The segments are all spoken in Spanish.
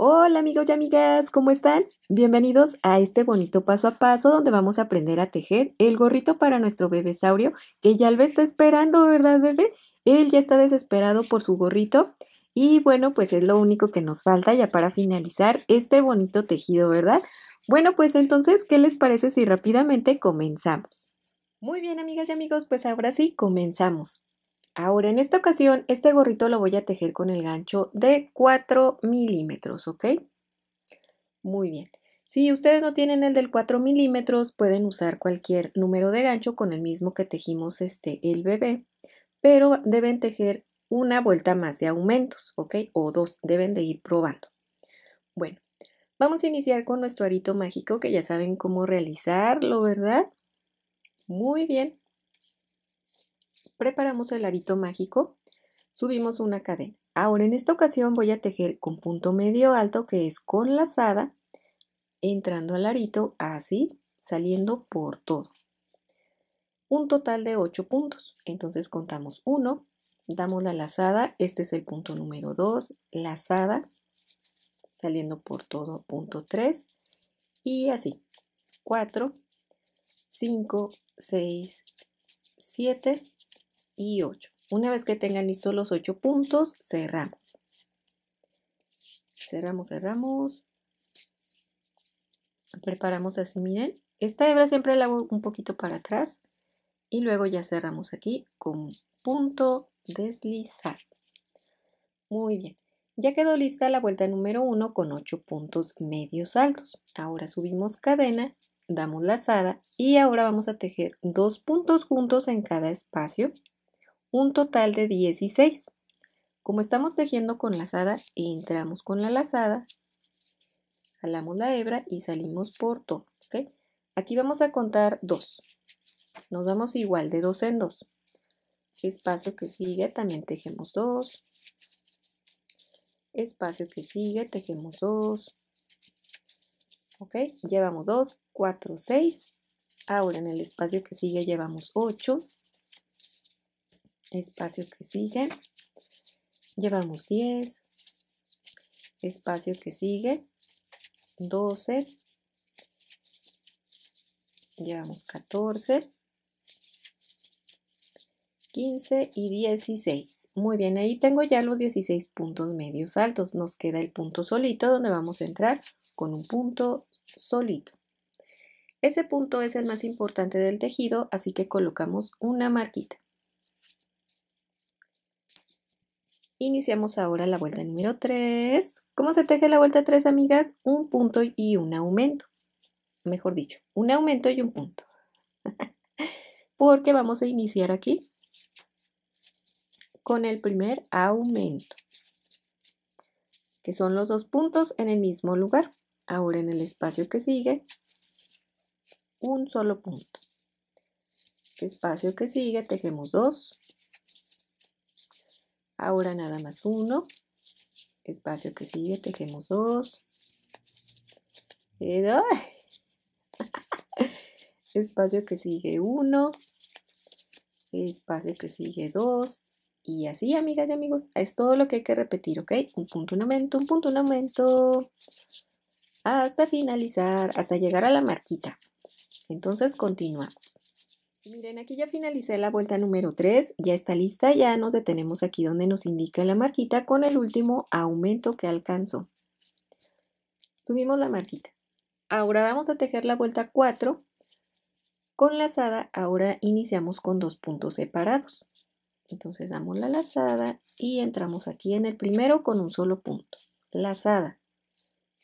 Hola amigos y amigas, ¿cómo están? Bienvenidos a este bonito paso a paso donde vamos a aprender a tejer el gorrito para nuestro bebé saurio que ya lo está esperando, ¿verdad bebé? Él ya está desesperado por su gorrito y bueno, pues es lo único que nos falta ya para finalizar este bonito tejido, ¿verdad? Bueno, pues entonces, ¿qué les parece si rápidamente comenzamos? Muy bien amigas y amigos, pues ahora sí, comenzamos. Ahora, en esta ocasión, este gorrito lo voy a tejer con el gancho de 4 milímetros, ¿ok? Muy bien. Si ustedes no tienen el del 4 milímetros, pueden usar cualquier número de gancho con el mismo que tejimos este, el bebé, pero deben tejer una vuelta más de aumentos, ¿ok? O dos, deben de ir probando. Bueno, vamos a iniciar con nuestro arito mágico que ya saben cómo realizarlo, ¿verdad? Muy bien preparamos el arito mágico, subimos una cadena. Ahora en esta ocasión voy a tejer con punto medio alto que es con lazada, entrando al arito así, saliendo por todo. Un total de 8 puntos, entonces contamos 1, damos la lazada, este es el punto número 2, lazada, saliendo por todo, punto 3, y así, 4, 5, 6, 7, y 8. Una vez que tengan listos los 8 puntos, cerramos. Cerramos, cerramos. Preparamos así, miren. Esta hebra siempre la hago un poquito para atrás y luego ya cerramos aquí con punto deslizar. Muy bien. Ya quedó lista la vuelta número 1 con 8 puntos medios altos. Ahora subimos cadena, damos lazada y ahora vamos a tejer dos puntos juntos en cada espacio un total de 16. Como estamos tejiendo con lazada, entramos con la lazada, jalamos la hebra y salimos por todo. Aquí vamos a contar 2. Nos damos igual de 2 en 2. Espacio que sigue, también tejemos 2. Espacio que sigue, tejemos 2. ¿Ok? Llevamos 2, 4, 6. Ahora en el espacio que sigue llevamos 8 espacio que sigue, llevamos 10, espacio que sigue, 12, llevamos 14, 15 y 16. Muy bien, ahí tengo ya los 16 puntos medios altos. Nos queda el punto solito donde vamos a entrar con un punto solito. Ese punto es el más importante del tejido, así que colocamos una marquita. Iniciamos ahora la vuelta número 3. ¿Cómo se teje la vuelta 3, amigas? Un punto y un aumento. Mejor dicho, un aumento y un punto. Porque vamos a iniciar aquí con el primer aumento, que son los dos puntos en el mismo lugar. Ahora en el espacio que sigue, un solo punto. Espacio que sigue, tejemos dos, Ahora nada más uno. Espacio que sigue, tejemos dos. Eh, Espacio que sigue uno. Espacio que sigue dos. Y así, amigas y amigos, es todo lo que hay que repetir, ¿ok? Un punto, un aumento, un punto, un aumento. Hasta finalizar, hasta llegar a la marquita. Entonces continuamos. Miren, aquí ya finalicé la vuelta número 3, ya está lista, ya nos detenemos aquí donde nos indica la marquita con el último aumento que alcanzó. Subimos la marquita. Ahora vamos a tejer la vuelta 4 con lazada, ahora iniciamos con dos puntos separados. Entonces damos la lazada y entramos aquí en el primero con un solo punto. Lazada.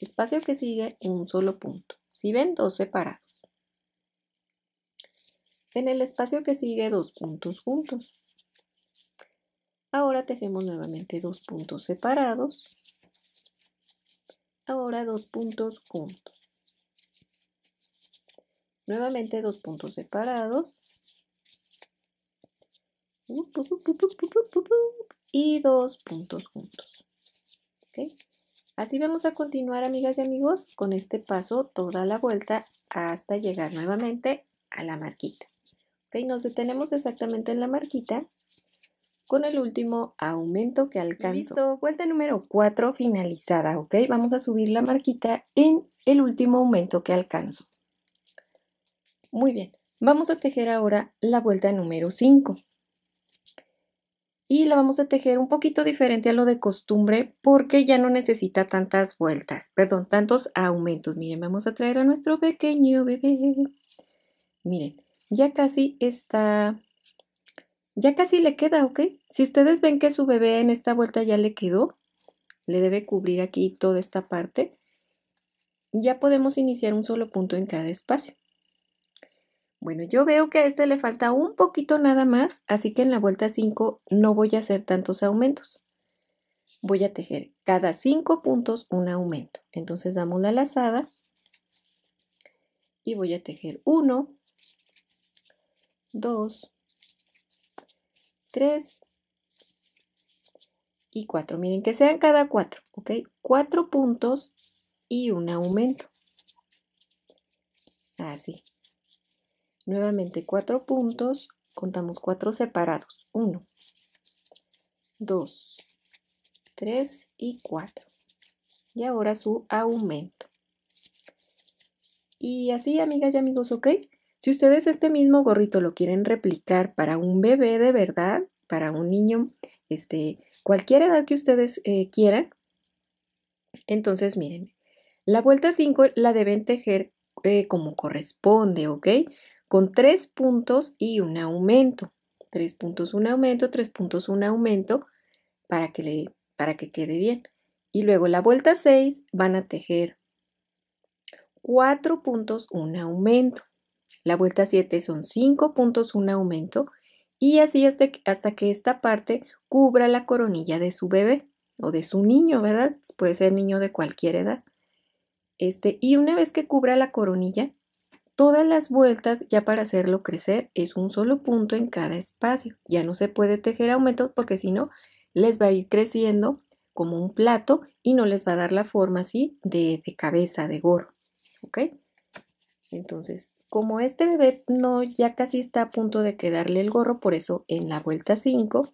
Espacio que sigue, un solo punto. Si ven, dos separados. En el espacio que sigue, dos puntos juntos. Ahora tejemos nuevamente dos puntos separados. Ahora dos puntos juntos. Nuevamente dos puntos separados. Y dos puntos juntos. Así vamos a continuar, amigas y amigos, con este paso toda la vuelta hasta llegar nuevamente a la marquita. Okay, nos detenemos exactamente en la marquita con el último aumento que alcanzo. Listo, vuelta número 4 finalizada, ¿ok? Vamos a subir la marquita en el último aumento que alcanzo. Muy bien, vamos a tejer ahora la vuelta número 5. Y la vamos a tejer un poquito diferente a lo de costumbre porque ya no necesita tantas vueltas, perdón, tantos aumentos. Miren, vamos a traer a nuestro pequeño bebé. Miren, ya casi está, ya casi le queda, ¿ok? Si ustedes ven que su bebé en esta vuelta ya le quedó, le debe cubrir aquí toda esta parte, ya podemos iniciar un solo punto en cada espacio. Bueno, yo veo que a este le falta un poquito nada más, así que en la vuelta 5 no voy a hacer tantos aumentos. Voy a tejer cada 5 puntos un aumento. Entonces damos la lazada y voy a tejer uno 2, 3 y 4. Miren, que sean cada 4, ¿ok? 4 puntos y un aumento. Así. Nuevamente 4 puntos, contamos 4 separados. 1, 2, 3 y 4. Y ahora su aumento. Y así, amigas y amigos, ¿ok? Si ustedes este mismo gorrito lo quieren replicar para un bebé de verdad, para un niño, este, cualquier edad que ustedes eh, quieran, entonces miren, la vuelta 5 la deben tejer eh, como corresponde, ¿ok? Con tres puntos y un aumento. Tres puntos, un aumento, tres puntos, un aumento, para que, para que quede bien. Y luego la vuelta 6 van a tejer cuatro puntos, un aumento. La vuelta 7 son 5 puntos, un aumento, y así hasta, hasta que esta parte cubra la coronilla de su bebé o de su niño, ¿verdad? Puede ser niño de cualquier edad. Este, y una vez que cubra la coronilla, todas las vueltas ya para hacerlo crecer es un solo punto en cada espacio. Ya no se puede tejer aumento porque si no, les va a ir creciendo como un plato y no les va a dar la forma así de, de cabeza, de gorro. ¿Ok? Entonces, como este bebé no ya casi está a punto de quedarle el gorro, por eso en la vuelta 5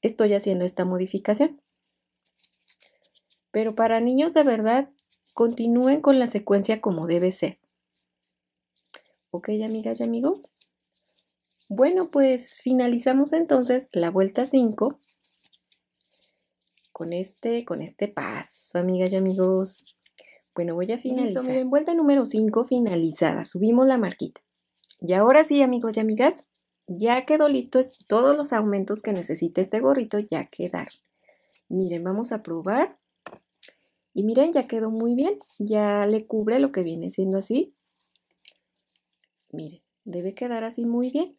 estoy haciendo esta modificación. Pero para niños de verdad, continúen con la secuencia como debe ser. Ok, amigas y amigos. Bueno, pues finalizamos entonces la vuelta 5 con este, con este paso, amigas y amigos. Bueno, voy a finalizar. Listo, en vuelta número 5 finalizada. Subimos la marquita. Y ahora sí, amigos y amigas, ya quedó listo todos los aumentos que necesita este gorrito, ya quedaron. Miren, vamos a probar. Y miren, ya quedó muy bien. Ya le cubre lo que viene siendo así. Miren, debe quedar así muy bien.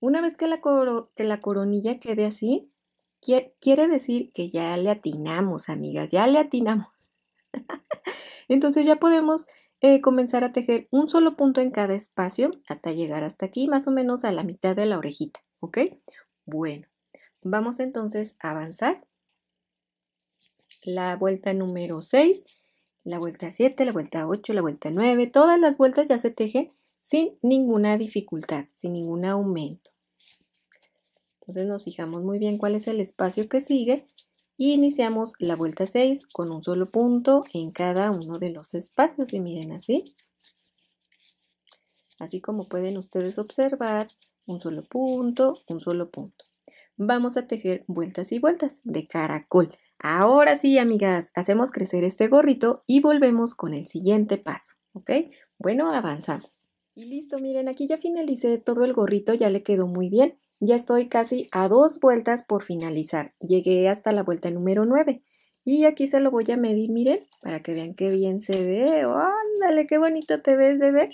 Una vez que la, que la coronilla quede así, quiere decir que ya le atinamos, amigas, ya le atinamos. Entonces ya podemos eh, comenzar a tejer un solo punto en cada espacio hasta llegar hasta aquí, más o menos a la mitad de la orejita, ¿ok? Bueno, vamos entonces a avanzar. La vuelta número 6, la vuelta 7, la vuelta 8, la vuelta 9, todas las vueltas ya se tejen sin ninguna dificultad, sin ningún aumento. Entonces nos fijamos muy bien cuál es el espacio que sigue y iniciamos la vuelta 6 con un solo punto en cada uno de los espacios y miren así. Así como pueden ustedes observar, un solo punto, un solo punto. Vamos a tejer vueltas y vueltas de caracol. Ahora sí, amigas, hacemos crecer este gorrito y volvemos con el siguiente paso, ¿ok? Bueno, avanzamos. Y listo, miren, aquí ya finalicé todo el gorrito, ya le quedó muy bien. Ya estoy casi a dos vueltas por finalizar. Llegué hasta la vuelta número 9. Y aquí se lo voy a medir, miren, para que vean qué bien se ve. ¡Ándale, qué bonito te ves, bebé!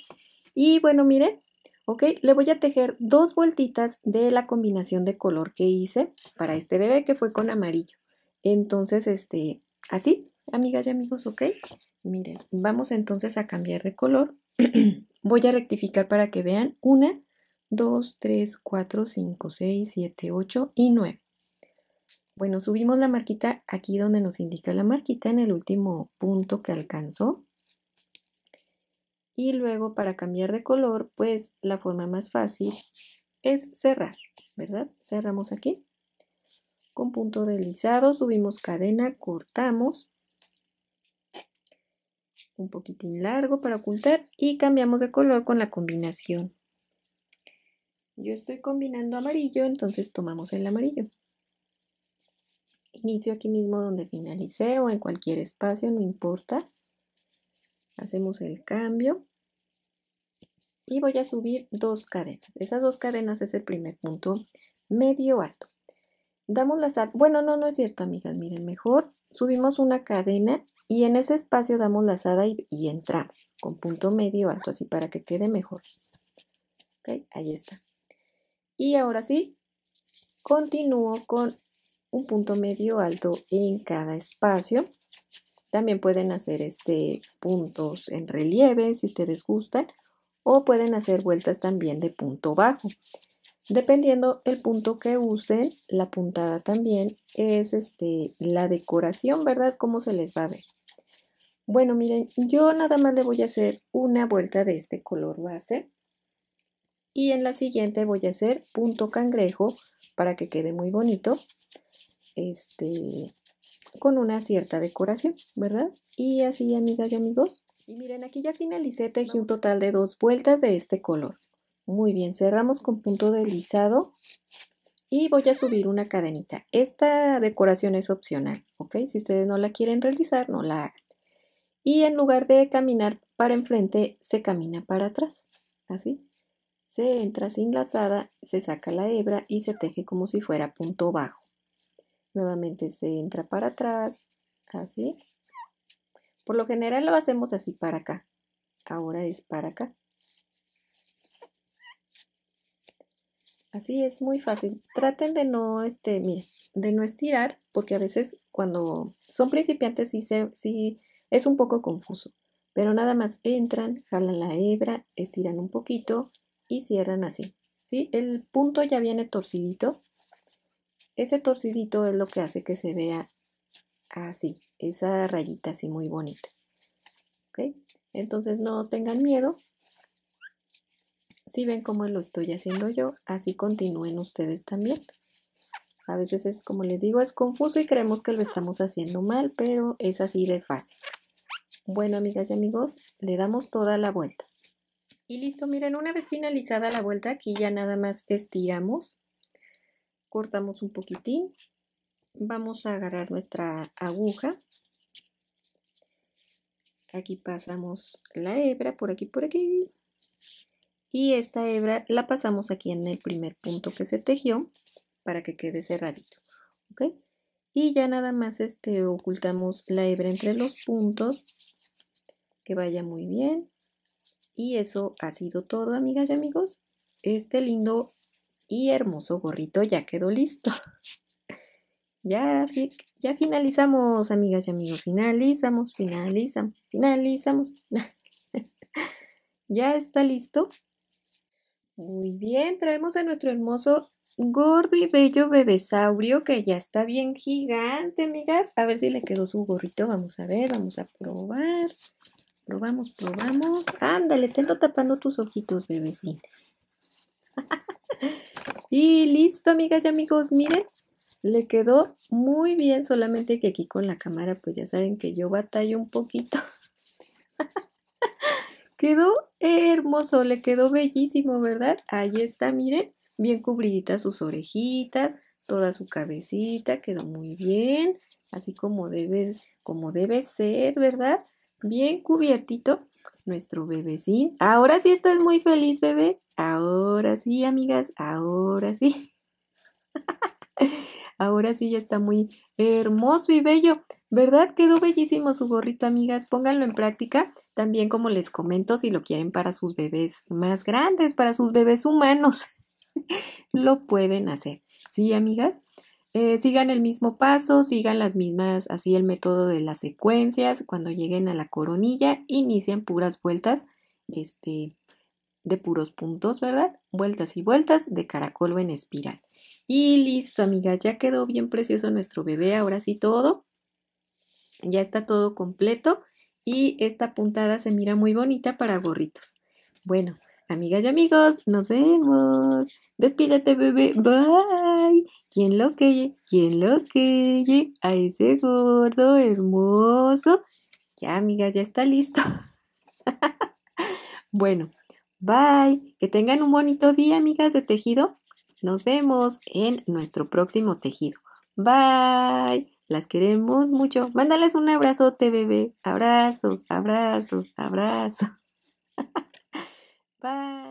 Y bueno, miren, ok, le voy a tejer dos vueltitas de la combinación de color que hice para este bebé, que fue con amarillo. Entonces, este, así, amigas y amigos, ok. Miren, vamos entonces a cambiar de color. Voy a rectificar para que vean. 1, 2, 3, 4, 5, 6, 7, 8 y 9. Bueno, subimos la marquita aquí donde nos indica la marquita en el último punto que alcanzó. Y luego para cambiar de color, pues la forma más fácil es cerrar, ¿verdad? Cerramos aquí. Con punto deslizado, subimos cadena, cortamos un poquitín largo para ocultar y cambiamos de color con la combinación. Yo estoy combinando amarillo, entonces tomamos el amarillo. Inicio aquí mismo donde finalice o en cualquier espacio, no importa. Hacemos el cambio. Y voy a subir dos cadenas. Esas dos cadenas es el primer punto medio alto. Damos las... Bueno, no, no es cierto, amigas. Miren, mejor subimos una cadena y en ese espacio damos lazada y, y entramos con punto medio alto, así para que quede mejor. ahí está. Y ahora sí, continúo con un punto medio alto en cada espacio. También pueden hacer este puntos en relieve si ustedes gustan o pueden hacer vueltas también de punto bajo. Dependiendo el punto que usen, la puntada también es este, la decoración, ¿verdad? Cómo se les va a ver. Bueno, miren, yo nada más le voy a hacer una vuelta de este color base. Y en la siguiente voy a hacer punto cangrejo para que quede muy bonito. Este, con una cierta decoración, ¿verdad? Y así, amigas y amigos. Y miren, aquí ya finalicé, tejí un total de dos vueltas de este color. Muy bien, cerramos con punto deslizado y voy a subir una cadenita. Esta decoración es opcional, ¿ok? Si ustedes no la quieren realizar, no la hagan y en lugar de caminar para enfrente, se camina para atrás. Así. Se entra sin lazada, se saca la hebra y se teje como si fuera punto bajo. Nuevamente se entra para atrás, así. Por lo general lo hacemos así para acá. Ahora es para acá. Así es muy fácil. Traten de no, este, de no estirar, porque a veces cuando son principiantes sí se, sí es un poco confuso, pero nada más entran, jalan la hebra, estiran un poquito y cierran así. ¿sí? El punto ya viene torcidito. Ese torcidito es lo que hace que se vea así, esa rayita así muy bonita. Entonces no tengan miedo. Si ven cómo lo estoy haciendo yo, así continúen ustedes también. A veces es, como les digo, es confuso y creemos que lo estamos haciendo mal, pero es así de fácil. Bueno, amigas y amigos, le damos toda la vuelta. Y listo, miren, una vez finalizada la vuelta, aquí ya nada más estiramos, cortamos un poquitín, vamos a agarrar nuestra aguja, aquí pasamos la hebra, por aquí, por aquí, y esta hebra la pasamos aquí en el primer punto que se tejió para que quede cerradito, ¿ok? Y ya nada más este, ocultamos la hebra entre los puntos que vaya muy bien. Y eso ha sido todo, amigas y amigos. Este lindo y hermoso gorrito ya quedó listo. ya, ya finalizamos, amigas y amigos. Finalizamos, finalizamos, finalizamos. ya está listo. Muy bien, traemos a nuestro hermoso gordo y bello bebesaurio que ya está bien gigante, amigas. A ver si le quedó su gorrito. Vamos a ver, vamos a probar. Probamos, probamos. Ándale, te tapando tus ojitos, bebecín. y listo, amigas y amigos. Miren, le quedó muy bien, solamente que aquí con la cámara, pues ya saben que yo batallo un poquito. quedó hermoso, le quedó bellísimo, ¿verdad? Ahí está, miren, bien cubriditas sus orejitas, toda su cabecita, quedó muy bien, así como debe, como debe ser, ¿verdad? bien cubiertito nuestro bebecín. Ahora sí estás muy feliz, bebé. Ahora sí, amigas, ahora sí. ahora sí ya está muy hermoso y bello. ¿Verdad? Quedó bellísimo su gorrito, amigas. Pónganlo en práctica. También, como les comento, si lo quieren para sus bebés más grandes, para sus bebés humanos, lo pueden hacer. Sí, amigas. Eh, sigan el mismo paso, sigan las mismas, así el método de las secuencias. Cuando lleguen a la coronilla, inician puras vueltas, este, de puros puntos, ¿verdad? Vueltas y vueltas de caracol en espiral. Y listo, amigas, ya quedó bien precioso nuestro bebé, ahora sí todo. Ya está todo completo y esta puntada se mira muy bonita para gorritos. Bueno, amigas y amigos, nos vemos. Despídete, bebé. Bye. ¡Quién lo queye, quién lo queye a ese gordo hermoso. Ya, amigas, ya está listo. bueno, bye. Que tengan un bonito día, amigas de tejido. Nos vemos en nuestro próximo tejido. Bye. Las queremos mucho. Mándales un abrazote, bebé. Abrazo, abrazo, abrazo. Bye.